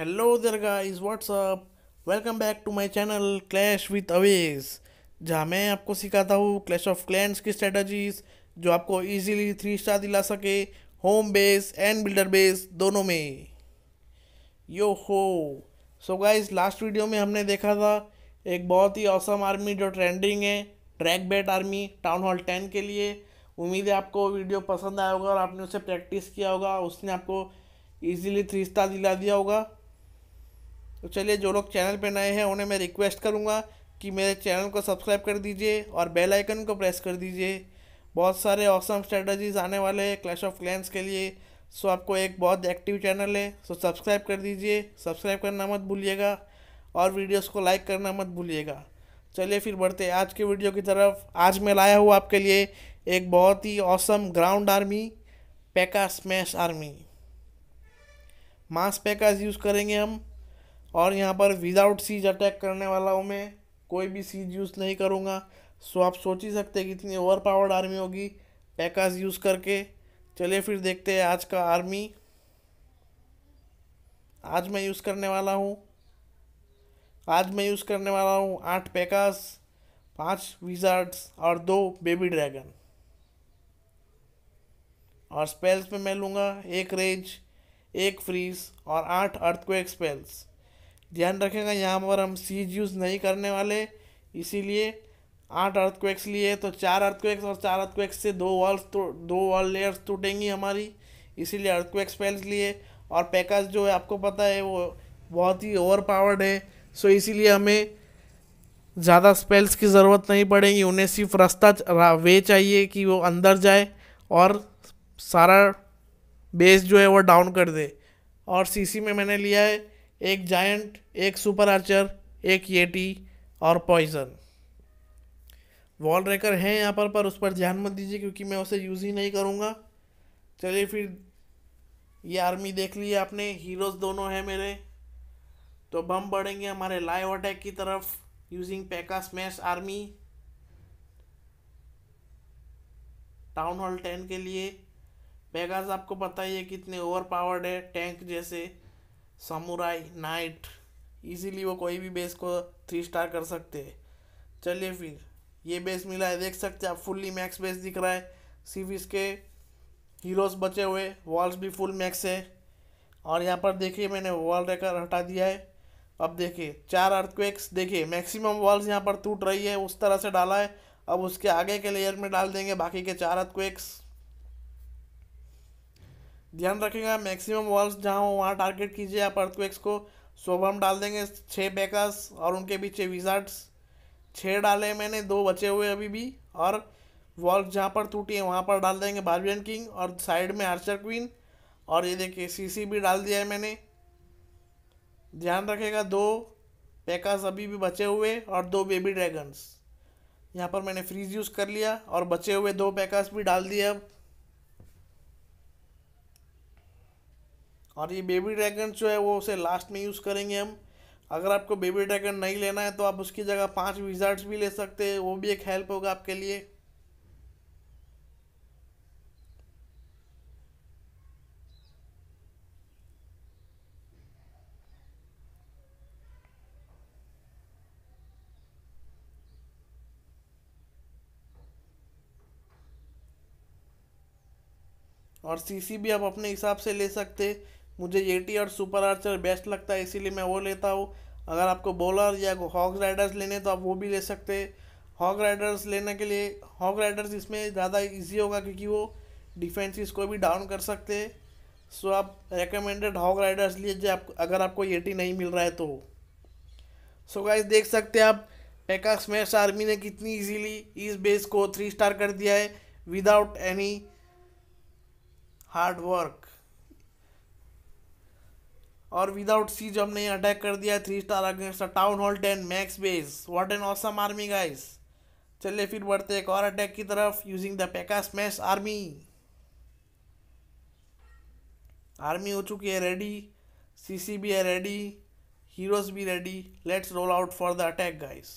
hello there guys what's up welcome back to my channel clash with Awez जहाँ मैं आपको सिखाता हूँ क्लैश ऑफ क्लैंड की स्ट्रेटजीज जो आपको इजीली थ्री स्टार दिला सके home base and builder base दोनों में यो हो सो गाइज लास्ट वीडियो में हमने देखा था एक बहुत ही औसम आर्मी जो ट्रेंडिंग है ट्रैक बेट आर्मी टाउन हॉल टेन के लिए उम्मीद है आपको वीडियो पसंद आया होगा और आपने उसे प्रैक्टिस किया होगा उसने आपको ईजिली थ्री स्टार दिला दिया होगा तो चलिए जो लोग चैनल पर नए हैं उन्हें मैं रिक्वेस्ट करूँगा कि मेरे चैनल को सब्सक्राइब कर दीजिए और बेल आइकन को प्रेस कर दीजिए बहुत सारे ऑसम स्ट्रेटजीज आने वाले हैं क्लैश ऑफ क्लैंस के लिए सो आपको एक बहुत एक्टिव चैनल है सो सब्सक्राइब कर दीजिए सब्सक्राइब करना मत भूलिएगा और वीडियोस को लाइक करना मत भूलिएगा चलिए फिर बढ़ते हैं आज के वीडियो की तरफ आज मैं लाया हूँ आपके लिए एक बहुत ही awesome ground army Pekka smash army mass Pekkas use करेंगे हम और यहाँ पर विदाउट सीज अटैक करने वाला हूँ मैं कोई भी सीज यूज़ नहीं करूँगा सो आप सोच ही सकते हैं कितनी ओवर पावर्ड आर्मी होगी पैकाज यूज़ करके चलिए फिर देखते हैं आज का आर्मी आज मैं यूज़ करने वाला हूँ आज मैं यूज़ करने वाला हूँ आठ पैकास पांच विजार्ड्स और दो बेबी ड्रैगन और स्पेल्स में मैं लूँगा एक रेज एक फ्रीज और आठ अर्थक्वेक स्पेल्स ध्यान रखेगा यहाँ पर हम सीज यूज़ नहीं करने वाले इसीलिए आठ अर्थक्वेक्स लिए तो चार अर्थक्वेक्स और चार अर्थक्वेक्स से दो वॉल्स तो दो वॉल लेयर्स टूटेंगी हमारी इसीलिए अर्थक्वेक्स पेल्स लिए और पैकेज जो है आपको पता है वो बहुत ही ओवर पावर्ड है सो इसीलिए हमें ज़्यादा स्पेल्स की ज़रूरत नहीं पड़ेगी उन्हें सिर्फ रास्ता वे चाहिए कि वो अंदर जाए और सारा बेस जो है वो डाउन कर दे और सीसी में मैंने लिया है एक जायंट एक सुपर आर्चर एक येटी और पॉइजन वॉल रेकर है यहाँ पर पर उस पर ध्यान मत दीजिए क्योंकि मैं उसे यूज़ ही नहीं करूँगा चलिए फिर ये आर्मी देख ली आपने हीरोज़ दोनों हैं मेरे तो बम बढ़ेंगे हमारे लाइव अटैक की तरफ using Pekka smash army town hall ten के लिए पैगास e आपको पता ही है कितने ओवर पावर्ड है टैंक जैसे समुराई नाइट इजीली वो कोई भी बेस को थ्री स्टार कर सकते हैं चलिए फिर ये बेस मिला है देख सकते हैं आप फुल्ली मैक्स बेस दिख रहा है सिर्फ इसके हीरोज बचे हुए वॉल्स भी फुल मैक्स है और यहाँ पर देखिए मैंने वॉल रेकर हटा दिया है अब देखिए चार अर्थक्वेक्स देखिए मैक्सिमम वॉल्स यहाँ पर टूट रही है उस तरह से डाला है अब उसके आगे के लेयर में डाल देंगे बाकी के चार अर्थक्वेक्स ध्यान रखिएगा मैक्सिमम वॉल्स जहाँ हो वहाँ टारगेट कीजिए आप अर्थक्वेक्स को सोबम डाल देंगे छः बैकर्स और उनके पीछे विजार्ट्स छः डाले मैंने दो बचे हुए अभी भी और वॉल्स जहाँ पर टूटी है वहाँ पर डाल देंगे बार्बियन किंग और साइड में आर्चर क्वीन और ये देखिए सीसी भी डाल दिया है मैंने ध्यान रखेगा दो पैकर्स अभी भी बचे हुए और दो बेबी ड्रैगन्स यहाँ पर मैंने फ्रीज यूज़ कर लिया और बचे हुए दो पैकर्स भी डाल दिए अब और ये बेबी ड्रैगन जो है वो उसे लास्ट में यूज़ करेंगे हम अगर आपको बेबी ड्रैगन नहीं लेना है तो आप उसकी जगह पांच विजार्ड्स भी ले सकते हैं वो भी एक हेल्प होगा आपके लिए और सीसी भी आप अपने हिसाब से ले सकते मुझे ए टी और सुपर आर्चर बेस्ट लगता है इसीलिए मैं वो लेता हूँ अगर आपको बॉलर या हॉक राइडर्स लेने तो आप वो भी ले सकते हैं हॉक राइडर्स लेने के लिए हॉक राइडर्स इसमें ज़्यादा इजी होगा क्योंकि वो डिफेंसिस को भी डाउन कर सकते हैं सो आप रेकमेंडेड हॉक राइडर्स लीजिए आप अगर आपको ए टी नहीं मिल रहा है तो सो गाइस देख सकते हैं आप पेका स्मैश आर्मी ने कितनी इजीली इस बेस को थ्री स्टार कर दिया है विदाउट एनी हार्ड वर्क और विदाउट सीज हमने अटैक कर दिया three star against town hall ten max base what an awesome army guys चलिए फिर बढ़ते एक और अटैक की तरफ using the Pekka smash army army हो चुकी है रेडी सीसी भी है रेडी हीरोज भी ready let's roll out for the attack guys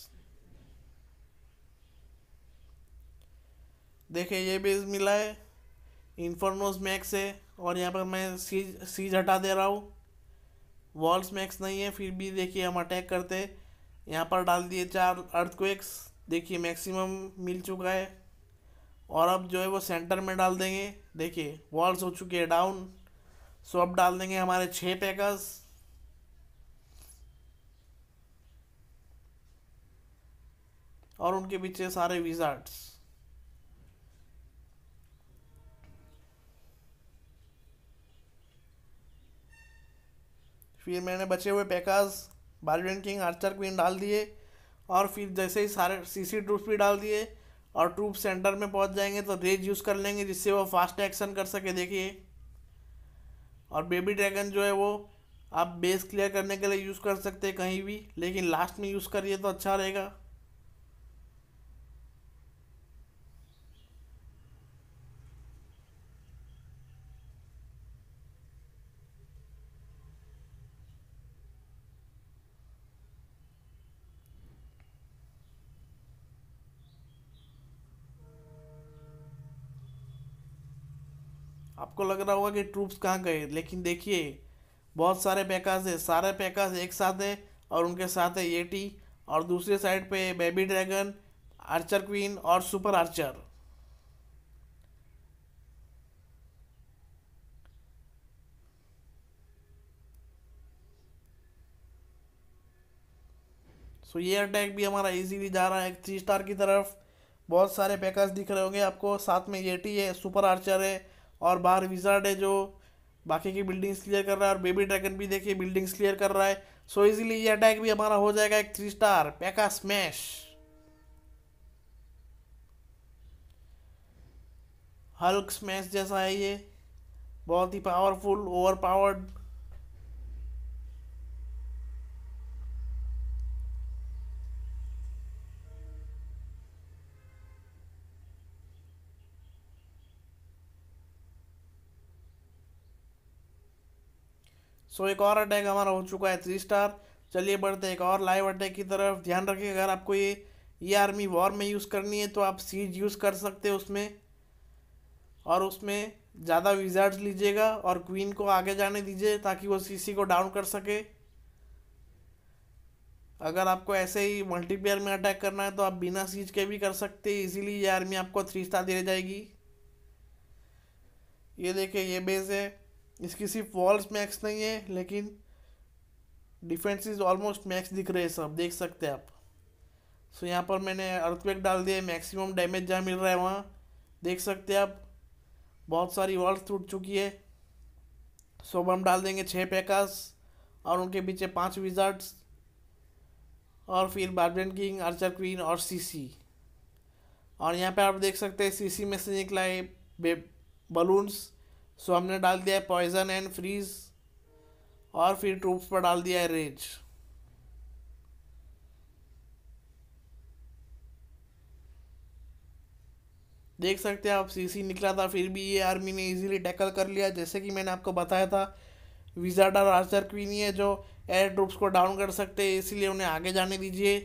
देखे ये बेस मिला है इन्फर्नोज मैक्स है और यहाँ पर मैं सीज सीज हटा दे रहा हूँ वॉल्स मैक्स नहीं है फिर भी देखिए हम अटैक करते यहाँ पर डाल दिए चार अर्थक्वेक्स देखिए मैक्सिमम मिल चुका है और अब जो है वो सेंटर में डाल देंगे देखिए वॉल्स हो चुके हैं डाउन सो अब डाल देंगे हमारे छः पैकर्स और उनके पीछे सारे विजार्ड्स फिर मैंने बचे हुए Pekkas barbarian king archer queen डाल दिए और फिर जैसे ही सारे सीसी ट्रूप्स भी डाल दिए और ट्रूप सेंटर में पहुंच जाएंगे तो रेज यूज़ कर लेंगे जिससे वो फास्ट एक्शन कर सके देखिए और बेबी ड्रैगन जो है वो आप बेस क्लियर करने के लिए यूज़ कर सकते हैं कहीं भी लेकिन लास्ट में यूज़ करिए तो अच्छा रहेगा आपको लग रहा होगा कि ट्रूप्स कहाँ गए लेकिन देखिए बहुत सारे पैकाज है सारे पैकाज एक साथ है और उनके साथ है एटी और दूसरे साइड पे बेबी ड्रैगन आर्चर क्वीन और सुपर आर्चर सो ये अटैक भी हमारा इजीली जा रहा है थ्री स्टार की तरफ बहुत सारे पैकर्स दिख रहे होंगे आपको साथ में येटी है सुपर आर्चर है और बाहर विजार्ड है जो बाकी की बिल्डिंग्स क्लियर कर रहा है और बेबी ड्रैगन भी देखिए बिल्डिंग्स क्लियर कर रहा है सो इजीली ये अटैक भी हमारा हो जाएगा एक three star Pekka smash hulk smash जैसा है ये बहुत ही पावरफुल ओवर पावर्ड सो एक और अटैक हमारा हो चुका है थ्री स्टार चलिए बढ़ते एक और लाइव अटैक की तरफ ध्यान रखिए अगर आपको ये ये आर्मी वॉर में यूज़ करनी है तो आप सीज यूज़ कर सकते हैं उसमें और उसमें ज़्यादा विजार्ड्स लीजिएगा और क्वीन को आगे जाने दीजिए ताकि वो सीसी को डाउन कर सके अगर आपको ऐसे ही मल्टीप्लेयर में अटैक करना है तो आप बिना सीज के भी कर सकते हैं इजीली ये आर्मी आपको थ्री स्टार दे जाएगी ये देखिए ये बेस है इसकी सिर्फ वॉल्स मैक्स नहीं है लेकिन डिफेंस इज ऑलमोस्ट मैक्स दिख रहे हैं सब देख सकते हैं आप सो यहाँ पर मैंने अर्थक्वेक डाल दिया मैक्सिमम डैमेज जहाँ मिल रहा है वहाँ देख सकते हैं आप बहुत सारी वॉल्स टूट चुकी है सो हम डाल देंगे छः पैकास और उनके पीछे पाँच विजर्ट्स और फिर बार्बेन किंग आर्चर क्वीन और सीसी और यहाँ पे आप देख सकते हैं सीसी में से निकला है बलून्स सो so, हमने डाल दिया है पॉइजन एंड फ्रीज और फिर ट्रूप्स पर डाल दिया है रेज देख सकते हैं आप सीसी निकला था फिर भी ये आर्मी ने इजीली टैकल कर लिया जैसे कि मैंने आपको बताया था विजाडा राजर क्वीन है जो एयर ट्रूप्स को डाउन कर सकते हैं इसीलिए उन्हें आगे जाने दीजिए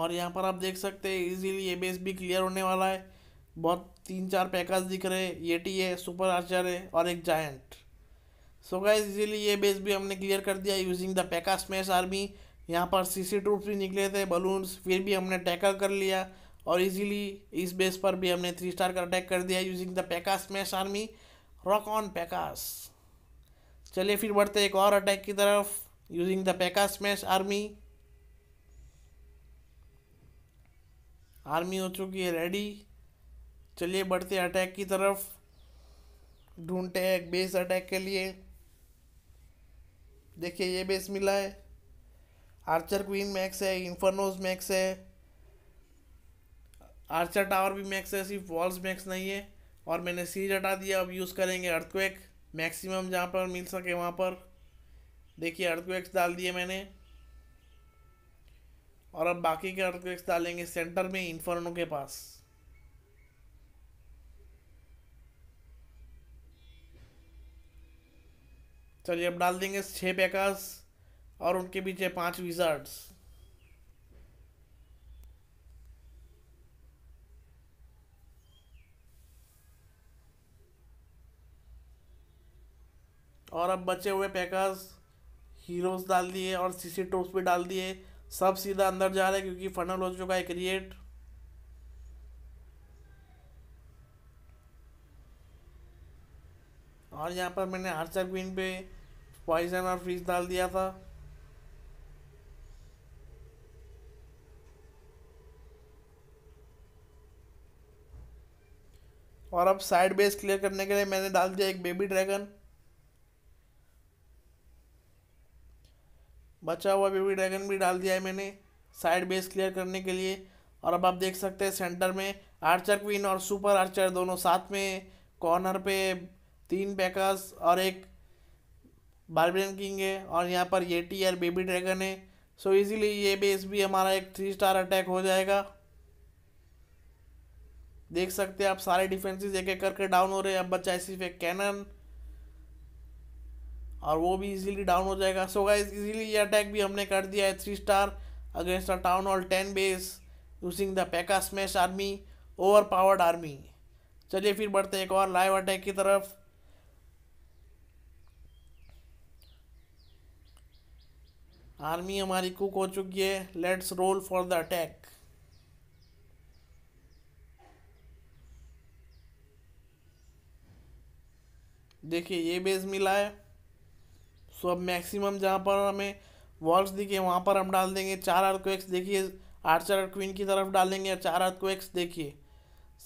और यहाँ पर आप देख सकते हैं इजीली ये बेस भी क्लियर होने वाला है बहुत तीन चार पैकर्स दिख रहे हैं टी है सुपर आर्चर है और एक जायंट सो गाइज इजीली ये बेस भी हमने क्लियर कर दिया using the Pekka smash army यहाँ पर सी ट्रूप भी निकले थे बलून्स फिर भी हमने टैकल कर लिया और इजीली इस बेस पर भी हमने थ्री स्टार का अटैक कर दिया using the Pekka smash army rock on Pekkas चलिए फिर बढ़ते एक और अटैक की तरफ using the Pekka smash army army हो चुकी है रेडी चलिए बढ़ते अटैक की तरफ हैं एक बेस अटैक के लिए देखिए ये बेस मिला है आर्चर क्वीन मैक्स है इन्फर्नोज मैक्स है आर्चर टावर भी मैक्स है सिर्फ वॉल्स मैक्स नहीं है और मैंने सीज हटा दिया अब यूज़ करेंगे अर्थक्वेक मैक्सिमम जहाँ पर मिल सके वहाँ पर देखिए अर्थक्वेक्स डाल दिए मैंने और अब बाकी के अर्थक्वेक्स डालेंगे सेंटर में इन्फर्नो के पास चलिए अब डाल देंगे छह पैकर्स और उनके पीछे पांच विजार्ड्स और अब बचे हुए पैकर्स हीरोज डाल दिए और सीसी टोप्स भी डाल दिए सब सीधा अंदर जा रहे हैं क्योंकि फनल हो चुका है क्रिएट और यहाँ पर मैंने आर्चर क्वीन पे पॉइजन और फ्रीज डाल दिया था और अब साइड बेस क्लियर करने के लिए मैंने डाल दिया एक बेबी ड्रैगन बचा हुआ बेबी ड्रैगन भी डाल दिया है मैंने साइड बेस क्लियर करने के लिए और अब आप देख सकते हैं सेंटर में आर्चर क्वीन और सुपर आर्चर दोनों साथ में कॉर्नर पे तीन पैकर्स और एक बार्बियन किंग है और यहाँ पर ये टी आर बेबी ड्रैगन है सो इजीली ये बेस भी हमारा एक थ्री स्टार अटैक हो जाएगा देख सकते हैं आप सारे डिफेंसेस एक एक करके डाउन हो रहे हैं अब बच्चा इसी पे कैनन और वो भी इजीली डाउन हो जाएगा सो गाइस इजीली ये अटैक भी हमने कर दिया है three star against a town hall ten base using the Pekka smash army over powered army चलिए फिर बढ़ते हैं एक और लाइव अटैक की तरफ आर्मी हमारी कुक हो चुकी है let's roll for the attack देखिए ये बेस मिला है सो अब मैक्सिमम जहाँ पर हमें वॉल्स दिखे वहाँ पर हम डाल देंगे चार अर्थक्वेक्स देखिए आर्चर क्वीन की तरफ डालेंगे और चार अर्थक्वेक्स देखिए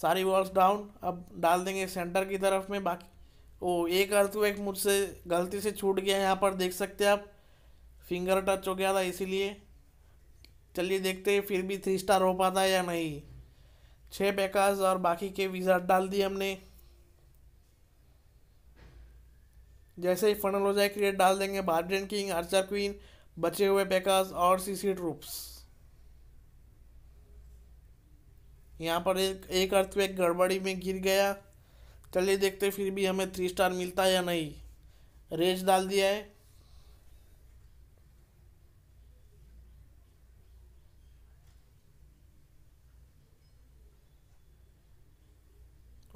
सारी वॉल्स डाउन अब डाल देंगे सेंटर की तरफ में बाकी ओ एक अर्थक्वेक मुझसे गलती से छूट गया यहाँ पर देख सकते हैं आप फिंगर टच हो गया था इसीलिए चलिए देखते हैं फिर भी थ्री स्टार हो पाता है या नहीं छः बेकाज और बाकी के विज़ार्ड डाल दिए हमने जैसे ही फनल हो जाए क्रिएट डाल देंगे बार्डन किंग आर्चर क्वीन बचे हुए पैकास और सीसी ट्रूप्स यहाँ पर एक एक एक गड़बड़ी में गिर गया चलिए देखते फिर भी हमें थ्री स्टार मिलता है या नहीं रेज डाल दिया है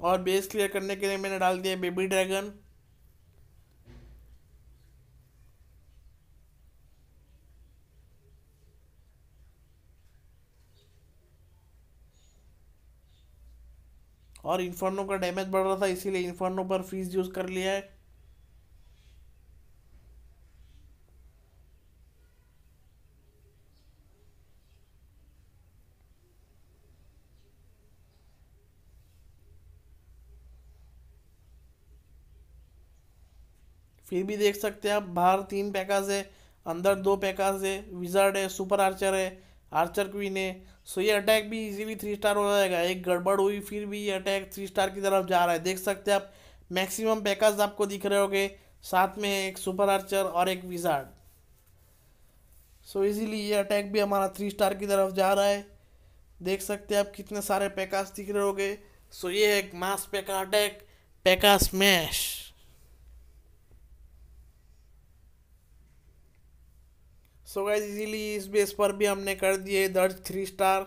और बेस क्लियर करने के लिए मैंने डाल दिया बेबी ड्रैगन और इन्फर्नो का डैमेज बढ़ रहा था इसीलिए इन्फर्नो पर फ्रीज यूज़ कर लिया है फिर भी देख सकते हैं आप बाहर तीन पैकाज है अंदर दो पैकाज है विजार्ड है सुपर आर्चर है आर्चर क्वीन है सो ये अटैक भी इजीली थ्री स्टार हो जाएगा एक गड़बड़ हुई फिर भी ये अटैक थ्री स्टार की तरफ जा रहा है देख सकते हैं आप मैक्सिमम पैकेज आपको दिख रहे होंगे साथ में एक सुपर आर्चर और एक विजार्ड सो इजीली ये अटैक भी हमारा थ्री स्टार की तरफ जा रहा है देख सकते हैं आप कितने सारे पैकास दिख रहे होंगे सो ये है एक mass Pekka attack Pekka smash so guys easily इस बेस पर भी हमने कर दिए दर्ज थ्री स्टार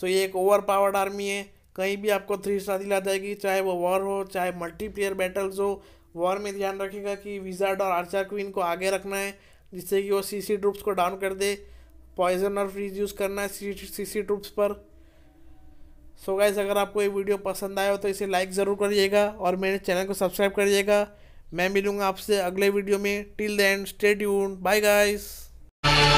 सो ये एक ओवर पावर्ड आर्मी है कहीं भी आपको थ्री स्टार दिला जाएगी चाहे वो वॉर हो चाहे मल्टीप्लेयर बैटल्स हो वॉर में ध्यान रखेगा कि विजार्ड और आर्चर क्वीन को आगे रखना है जिससे कि वो सी सी ट्रूप्स को डाउन कर दे पॉइजन और फ्रीज यूज़ करना है सी ट्रूप्स पर सो so गाइज अगर आपको ये वीडियो पसंद आया हो तो इसे लाइक ज़रूर करिएगा और मेरे चैनल को सब्सक्राइब करिएगा मैं मिलूँगा आपसे अगले वीडियो में till end stay tune bye guys you